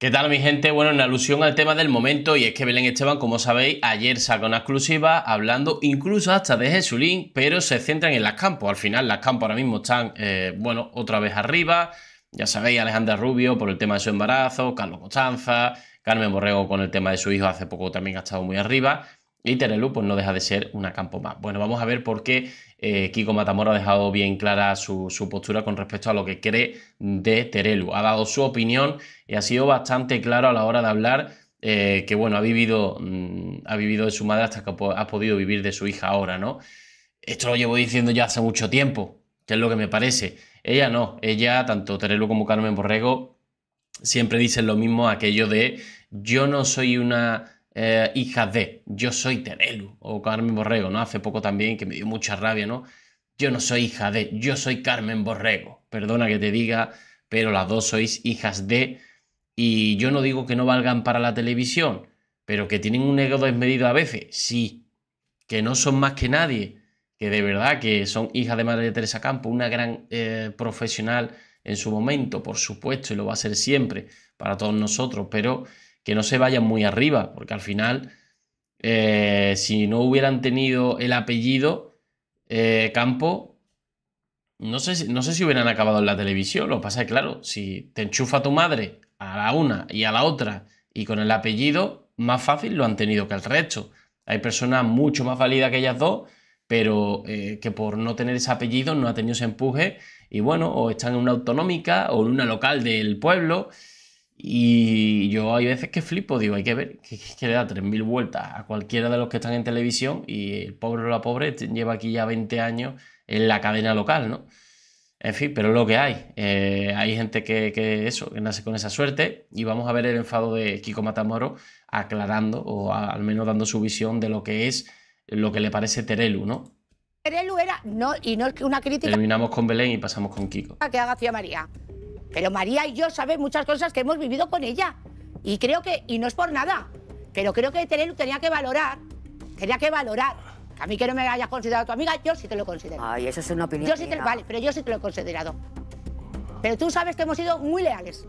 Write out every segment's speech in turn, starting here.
¿Qué tal mi gente? Bueno, en alusión al tema del momento, y es que Belén Esteban, como sabéis, ayer sacó una exclusiva hablando incluso hasta de Jesulín, pero se centran en las campos. Al final las campos ahora mismo están, eh, bueno, otra vez arriba. Ya sabéis, Alejandra Rubio por el tema de su embarazo, Carlos Costanza, Carmen Borrego con el tema de su hijo hace poco también ha estado muy arriba. Y Terelu pues no deja de ser una campo más. Bueno, vamos a ver por qué eh, Kiko Matamor ha dejado bien clara su, postura con respecto a lo que cree de Terelu. Ha dado su opinión y ha sido bastante claro a la hora de hablar eh, que, bueno, ha vivido, mm, ha vivido de su madre hasta que ha podido vivir de su hija ahora, ¿no? Esto lo llevo diciendo ya hace mucho tiempo, que es lo que me parece. Ella no, ella, tanto Terelu como Carmen Borrego, siempre dicen lo mismo, aquello de yo no soy una eh, hijas de, yo soy Terelu, o Carmen Borrego, ¿no? Hace poco también, que me dio mucha rabia, ¿no? Yo no soy hija de, yo soy Carmen Borrego. Perdona que te diga, pero las dos sois hijas de, y yo no digo que no valgan para la televisión, pero que tienen un ego desmedido a veces, sí, que no son más que nadie, que de verdad que son hijas de Madre Teresa Campo, una gran eh, profesional en su momento, por supuesto, y lo va a ser siempre para todos nosotros, pero que no se vayan muy arriba, porque al final, eh, si no hubieran tenido el apellido eh, Campo, no sé, no sé si hubieran acabado en la televisión. Lo que pasa es claro, si te enchufa tu madre a la una y a la otra y con el apellido, más fácil lo han tenido que el resto. Hay personas mucho más válidas que ellas dos, pero eh, que por no tener ese apellido no ha tenido ese empuje y bueno, o están en una autonómica o en una local del pueblo y yo hay veces que flipo, digo, hay que ver que, le da 3.000 vueltas a cualquiera de los que están en televisión y el pobre o la pobre lleva aquí ya 20 años en la cadena local, ¿no? En fin, pero es lo que hay. Eh, hay gente que, eso, que nace con esa suerte y vamos a ver el enfado de Kiko Matamoro aclarando o al menos dando su visión de lo que es lo que le parece Terelu, ¿no? Terelu era, no, y no una crítica. Terminamos con Belén y pasamos con Kiko. A que haga tía María. Pero María y yo sabemos muchas cosas que hemos vivido con ella. Y creo que, y no es por nada, pero creo que tenía que valorar, tenía que valorar. a mí que no me haya considerado tu amiga, yo sí te lo considero. Ay, eso es una opinión. vale, pero yo sí te lo he considerado. Pero tú sabes que hemos sido muy leales.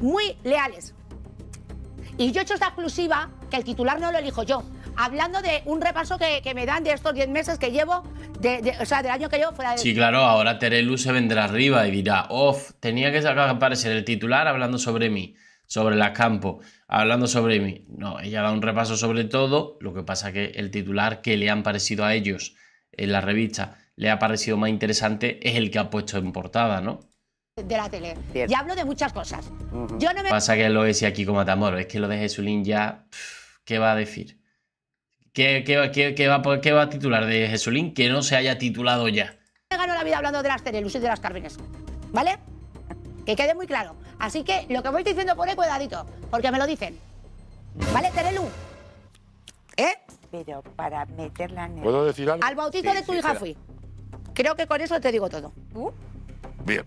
Muy leales. Y yo he hecho esta exclusiva, que el titular no lo elijo yo, hablando de un repaso que, que me dan de estos 10 meses que llevo o sea, del año que yo fuera Sí, claro, ahora Terelu se vendrá arriba y dirá, off, tenía que sacar aparecer el titular hablando sobre mí, sobre las campos, hablando sobre mí. No, ella da un repaso sobre todo, lo que pasa es que el titular que le han parecido a ellos en la revista le ha parecido más interesante es el que ha puesto en portada, ¿no? De la tele. Y hablo de muchas cosas. Yo Pasa que lo decía aquí como Matamoros, es que lo de Jesulín ya... ¿Qué va a decir? ¿Qué, va, qué va a titular de Jesulín que no se haya titulado ya? Me ganó la vida hablando de las y de las Carbines, ¿vale? Que quede muy claro. Así que lo que voy diciendo por cuidadito, pues, porque me lo dicen. ¿Vale, Terelu? ¿Eh? Pero para meterla en el... ¿Puedo decir algo? Al bautizo de tu hija fui. Creo que con eso te digo todo. Bien.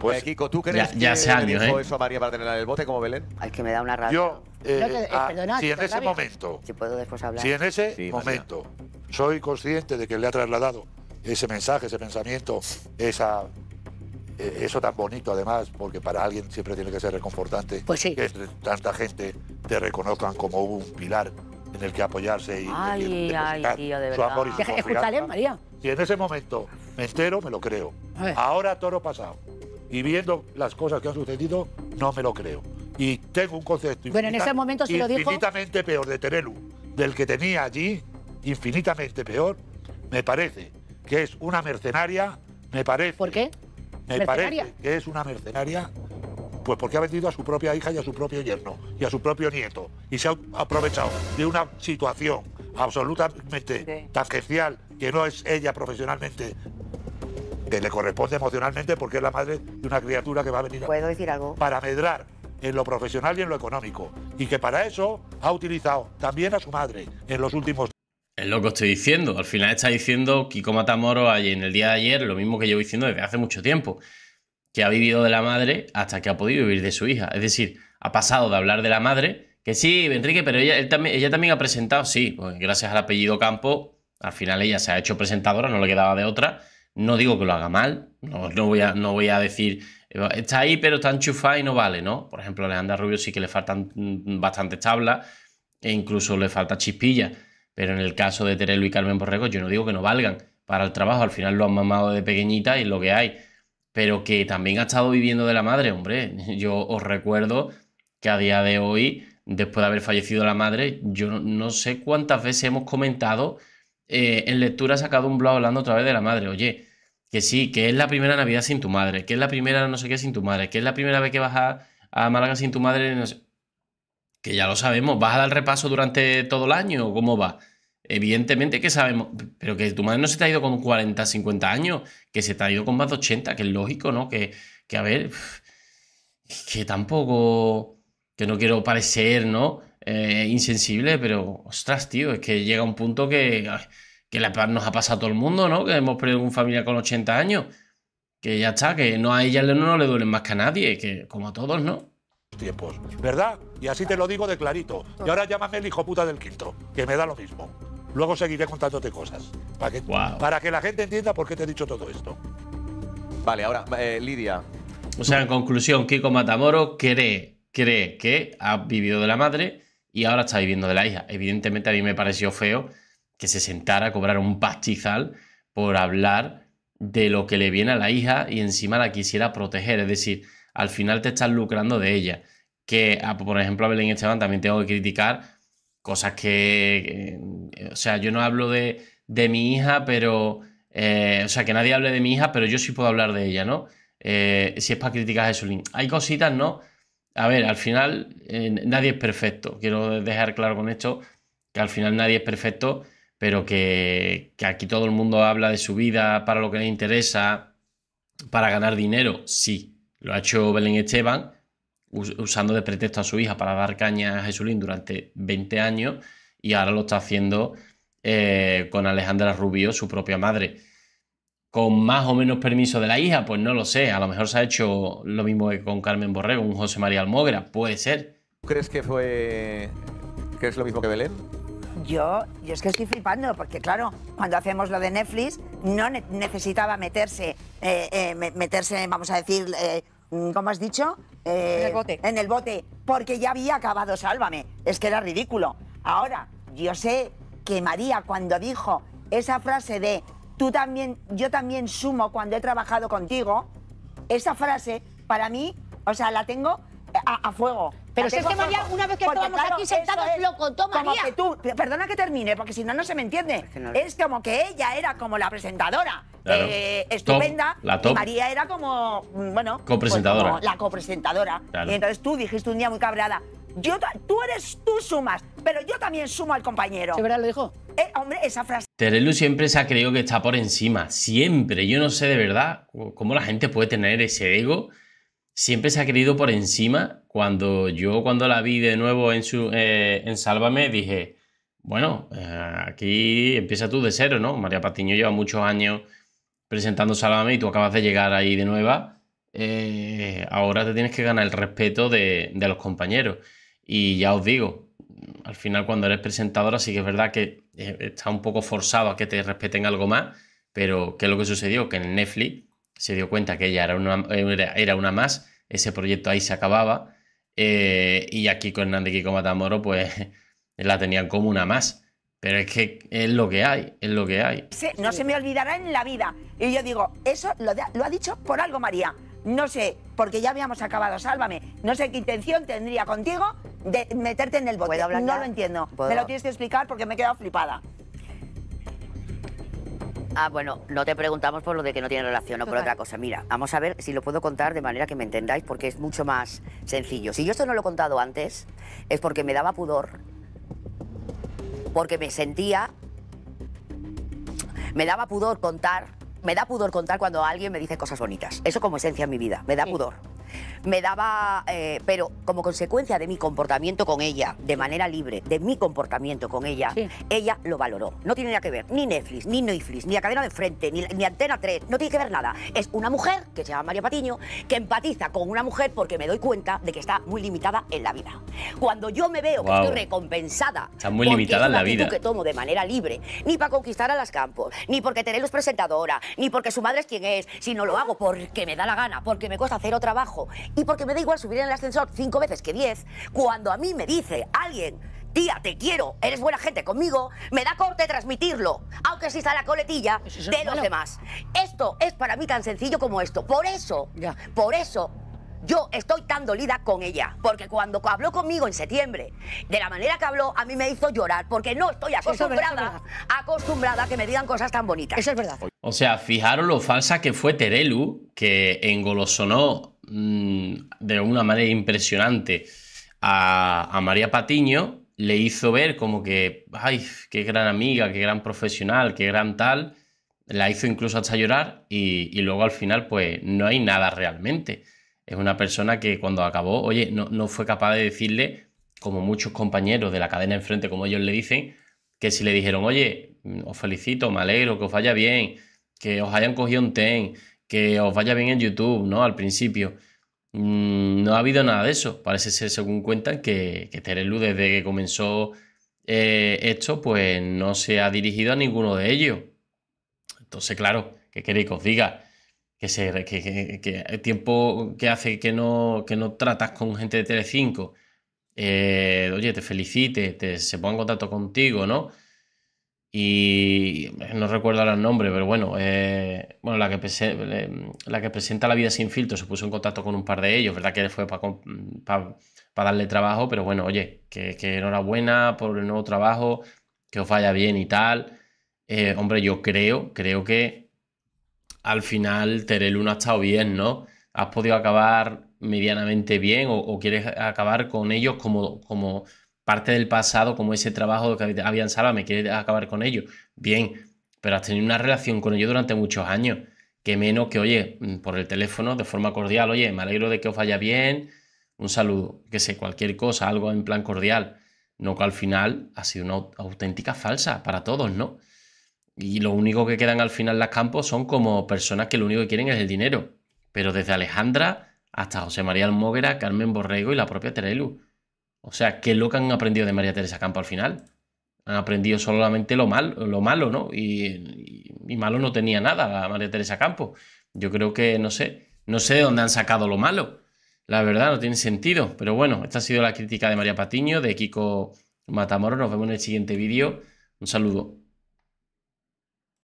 Pues Kiko, ¿tú crees que le dijo ¿eh? eso a María para tenerla en el bote como Belén? Es que me da una rabia. Yo, eh, eh ah, si en ese momento, si puedo después hablar. Si en ese momento soy consciente de que le ha trasladado ese mensaje, ese pensamiento, esa eh, eso tan bonito además, porque para alguien siempre tiene que ser reconfortante pues sí. que este, tanta gente te reconozcan como un pilar en el que apoyarse y, ay, tío, de su amor y su María. Si en ese momento me entero, me lo creo. Ahora toro pasado y viendo las cosas que han sucedido, no me lo creo. Y tengo un concepto en ese infinitamente peor de Terelu, del que tenía allí, infinitamente peor, me parece que es una mercenaria, me parece... ¿Por qué? parece que es una mercenaria, pues porque ha vendido a su propia hija y a su propio yerno y a su propio nieto. Y se ha aprovechado de una situación absolutamente tangencial, que no es ella profesionalmente que le corresponde emocionalmente porque es la madre de una criatura que va a venir ¿Puedo decir algo? para medrar en lo profesional y en lo económico. Y que para eso ha utilizado también a su madre en los últimos es lo que estoy diciendo. Al final está diciendo Kiko Matamoro en el día de ayer lo mismo que llevo diciendo desde hace mucho tiempo. Que ha vivido de la madre hasta que ha podido vivir de su hija. Es decir, ha pasado de hablar de la madre, que sí, Enrique, pero ella, también, ella también ha presentado, sí, pues gracias al apellido Campo, al final ella se ha hecho presentadora, no le quedaba de otra, no digo que lo haga mal, no, voy, a, no voy a decir, eh, está ahí pero está enchufada y no vale, ¿no? Por ejemplo, a Alejandra Rubio sí que le faltan mm, bastantes tablas e incluso le falta chispilla, pero en el caso de Terelu y Carmen Borrego yo no digo que no valgan para el trabajo, al final lo han mamado de pequeñita y es lo que hay, pero que también ha estado viviendo de la madre, hombre, yo os recuerdo que a día de hoy, después de haber fallecido la madre, yo no sé cuántas veces hemos comentado eh, en lectura ha sacado un blog hablando otra vez de la madre. Oye, que sí, que es la primera Navidad sin tu madre, que es la primera no sé qué sin tu madre, que es la primera vez que vas a, Málaga sin tu madre. Que ya lo sabemos, ¿vas a dar repaso durante todo el año cómo va? Evidentemente que sabemos, pero que tu madre no se te ha ido con 40, 50 años, que se te ha ido con más de 80, que es lógico, ¿no? Que, que a ver, que tampoco, que no quiero parecer, ¿no? Eh, insensible, pero ostras, tío, es que llega un punto que, que la, nos ha pasado todo el mundo, ¿no? Que hemos perdido un familia con 80 años. Que ya está, que no a ella no, no le duelen más que a nadie, que como a todos, ¿no? Tiempos, ¿verdad? Y así te lo digo de clarito. Y ahora llámame el hijo puta del quinto, que me da lo mismo. Luego seguiré contándote cosas, para que, para que la gente entienda por qué te he dicho todo esto. Vale, ahora, eh, Lidia. O sea, en conclusión, Kiko Matamoro cree, cree que ha vivido de la madre, y ahora está viviendo de la hija. Evidentemente a mí me pareció feo que se sentara a cobrar un pastizal por hablar de lo que le viene a la hija y encima la quisiera proteger. Es decir, al final te estás lucrando de ella. Que, por ejemplo, a Belén Esteban también tengo que criticar cosas que, eh, o sea, yo no hablo de, mi hija, pero, eh, o sea, que nadie hable de mi hija, pero yo sí puedo hablar de ella, ¿no? Eh, si es para criticar a Jesulín. Hay cositas, ¿no? a ver, al final eh, nadie es perfecto. Quiero dejar claro con esto que al final nadie es perfecto, pero que, aquí todo el mundo habla de su vida para lo que le interesa, para ganar dinero. Sí, lo ha hecho Belén Esteban usando de pretexto a su hija para dar caña a Jesulín durante 20 años y ahora lo está haciendo eh, con Alejandra Rubio, su propia madre con más o menos permiso de la hija, pues no lo sé, a lo mejor se ha hecho lo mismo que con Carmen Borrego, un José María Almogra, puede ser. crees que fue que es lo mismo que Belén? Yo, yo es que estoy flipando, porque claro, cuando hacemos lo de Netflix, no necesitaba meterse, eh, eh, meterse, vamos a decir, eh, ¿cómo has dicho? Eh, en el bote. En el bote, porque ya había acabado Sálvame. Es que era ridículo. Ahora, yo sé que María cuando dijo esa frase de tú también, yo también sumo cuando he trabajado contigo, esa frase para mí, o sea, la tengo eh, a, fuego. Pero es que María, una vez que estábamos aquí sentados, lo contó María. perdona que termine, porque si no, no se me entiende. Es, como que ella era como la presentadora eh, estupenda María era como, mm, bueno, pues copresentadora. la copresentadora. Y entonces tú dijiste un día muy cabreada, yo, tú eres, tú sumas, pero yo también sumo al compañero. ¿Qué verdad lo dijo? Eh, esa frase. Terelu siempre se ha creído que está por encima, siempre. Yo no sé de verdad cómo la gente puede tener ese ego. Siempre se ha creído por encima. Cuando yo, cuando la vi de nuevo en, su, eh, en Sálvame, dije, bueno, eh, aquí empieza tú de cero, ¿no? María Patiño lleva muchos años presentando Sálvame y tú acabas de llegar ahí de nueva. ahora te tienes que ganar el respeto de, de, los compañeros. Y ya os digo, al final cuando eres presentadora sí que es verdad que eh, está un poco forzado a que te respeten algo más, pero ¿qué es lo que sucedió? Que en Netflix se dio cuenta que ella era una, era una más, ese proyecto ahí se acababa, eh, y aquí con Hernández y Kiko Matamoro pues la tenían como una más. Pero es que es lo que hay, es lo que hay. no se me olvidará en la vida. Y yo digo, eso lo ha dicho por algo María no sé, porque ya habíamos acabado, sálvame, no sé qué intención tendría contigo de meterte en el bote. ¿Puedo hablar no lo entiendo. Me lo tienes que explicar porque me he quedado flipada. Ah, bueno, no te preguntamos por lo de que no tiene relación o por otra cosa. Mira, vamos a ver si lo puedo contar de manera que me entendáis porque es mucho más sencillo. Si yo esto no lo he contado antes, es porque me daba pudor, porque me sentía... Me daba pudor contar me da pudor contar cuando alguien me dice cosas bonitas. Eso como esencia en mi vida. Me da pudor me daba, eh, pero como consecuencia de mi comportamiento con ella, de manera libre, de mi comportamiento con ella, ella lo valoró. No tiene nada que ver, ni Netflix, ni Netflix, ni la cadena de frente, ni, ni Antena 3, no tiene que ver nada. Es una mujer, que se llama María Patiño, que empatiza con una mujer porque me doy cuenta de que está muy limitada en la vida. Cuando yo me veo que estoy recompensada, está muy limitada en la vida. que tomo de manera libre, ni para conquistar a las campos, ni porque tener los presentadora, ni porque su madre es quien es, sino lo hago porque me da la gana, porque me cuesta hacer otro trabajo y porque me da igual subir en el ascensor cinco veces que diez, cuando a mí me dice alguien, tía, te quiero, eres buena gente conmigo, me da corte transmitirlo, aunque exista la coletilla de los demás. Esto es para mí tan sencillo como esto. Por eso, por eso yo estoy tan dolida con ella, porque cuando habló conmigo en septiembre, de la manera que habló, a mí me hizo llorar, porque no estoy acostumbrada, acostumbrada a que me digan cosas tan bonitas. Eso es verdad. O sea, fijaros lo falsa que fue Terelu, que engolosonó Mm, de una manera impresionante a, María Patiño, le hizo ver como que, ay, qué gran amiga, qué gran profesional, qué gran tal, la hizo incluso hasta llorar y, luego al final pues no hay nada realmente. Es una persona que cuando acabó, oye, no, no fue capaz de decirle, como muchos compañeros de la cadena enfrente, como ellos le dicen, que si le dijeron, oye, os felicito, me alegro, que os vaya bien, que os hayan cogido un ten, que os vaya bien en YouTube, ¿no? Al principio. Mm, no ha habido nada de eso. Parece ser, según cuentan, que, que Terelu, desde que comenzó eh, esto, pues no se ha dirigido a ninguno de ellos. Entonces, claro, ¿qué queréis que os diga? Que, se, el tiempo que hace que no, que no tratas con gente de Telecinco, eh, oye, te felicite, te, se ponga en contacto contigo, ¿no? y no recuerdo ahora el nombre, pero bueno, eh, bueno eh, la, que presenta La vida sin filtro se puso en contacto con un par de ellos, ¿verdad? Que fue para darle trabajo, pero bueno, oye, que, enhorabuena por el nuevo trabajo, que os vaya bien y tal. Eh, hombre, yo creo, creo que al final Tere Luna ha estado bien, ¿no? Has podido acabar medianamente bien o, quieres acabar con ellos como, como parte del pasado, como ese trabajo que habían me quiere acabar con ello. Bien, pero has tenido una relación con ellos durante muchos años. Que menos que, oye, mm, por el teléfono, de forma cordial, oye, me alegro de que os vaya bien, un saludo, que sé, cualquier cosa, algo en plan cordial. No que al final ha sido una auténtica falsa para todos, ¿no? Y lo único que quedan al final las campos son como personas que lo único que quieren es el dinero. Pero desde Alejandra hasta José María Almóguera, Carmen Borrego y la propia Terelu. O sea, ¿qué es lo que han aprendido de María Teresa Campo al final? Han aprendido solamente lo, malo, lo malo, ¿no? Y, malo no tenía nada María Teresa Campo. Yo creo que, no sé, no sé de dónde han sacado lo malo. La verdad, no tiene sentido. Pero bueno, esta ha sido la crítica de María Patiño, de Kiko Matamoros. Nos vemos en el siguiente vídeo. Un saludo.